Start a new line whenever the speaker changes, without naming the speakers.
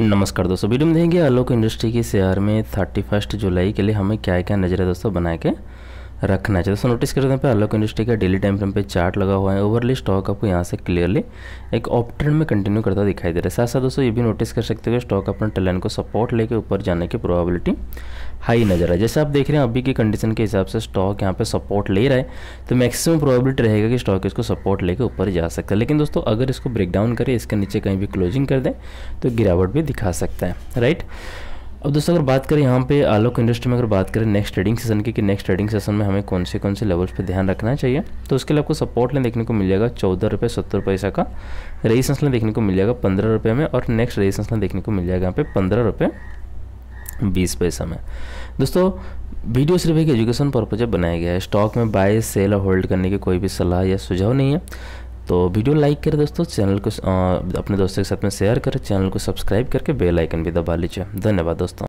नमस्कार दोस्तों वीडियो में देखेंगे आलोक इंडस्ट्री के शेयर में थर्टी फर्स्ट जुलाई के लिए हमें क्या क्या नज़र है दोस्तों बनाए के रखना चाहिए दोस्तों नोटिस करते हैं पे अलोक इंडस्ट्री का डेली टाइम फ्रेम पे चार्ट लगा हुआ है ओवरली स्टॉक आपको यहाँ से क्लियरली एक ऑप्ट्रेंड ट्रेंड में कंटिन्यू करता दिखाई दे रहा है साथ साथ दोस्तों ये भी नोटिस कर सकते हो स्टॉक अपना टेलन को सपोर्ट लेके ऊपर जाने की प्रोबेबिलिटी हाई नजर है जैसे आप देख रहे हैं अभी की कंडीशन के हिसाब से स्टॉक यहाँ पे सपोर्ट ले रहा है तो मैक्सिमम प्रोबेबिलिटी रहेगा कि स्टॉक इसको सपोर्ट लेके ऊपर जा सकता है लेकिन दोस्तों अगर इसको ब्रेकडाउन करें इसके नीचे कहीं भी क्लोजिंग कर दें तो गिरावट भी दिखा सकता है राइट अब दोस्तों अगर बात करें यहाँ पे आलोक इंडस्ट्री में अगर बात करें नेक्स्ट ट्रेडिंग सेशन की कि नेक्स्ट ट्रेडिंग सेशन में हमें कौन से कौन से लेवल्स पे ध्यान रखना चाहिए तो उसके लिए आपको सपोर्ट लेन देखने को मिल जाएगा चौदह रुपये सत्तर पैसा का रेजिस्टेंस लेन देखने को मिल जाएगा पंद्रह रुपये में और नेक्स्ट रेजिस्टेंस लेन देखने को मिल जाएगा यहाँ पे पंद्रह रुपये बीस पैसा में दोस्तों वीडियो सिर्फ एक एजुकेशन पर्पज बनाया गया है स्टॉक में बाय सेल और होल्ड करने की कोई भी सलाह या सुझाव नहीं है तो वीडियो लाइक करें दोस्तों चैनल को अपने दोस्तों के साथ में शेयर करें चैनल को सब्सक्राइब करके बेल आइकन भी दबा लीजिए धन्यवाद दोस्तों